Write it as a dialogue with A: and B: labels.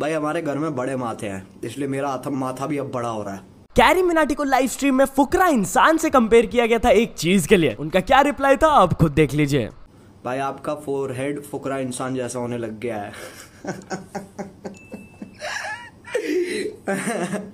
A: भाई हमारे घर में बड़े माथे हैं इसलिए मेरा माथा भी अब बड़ा हो रहा है कैरी मिनाटी को लाइव स्ट्रीम में फुकरा इंसान से कंपेयर किया गया था एक चीज के लिए उनका क्या रिप्लाई था आप खुद देख लीजिए भाई आपका फोर हेड फुकरा इंसान जैसा होने लग गया है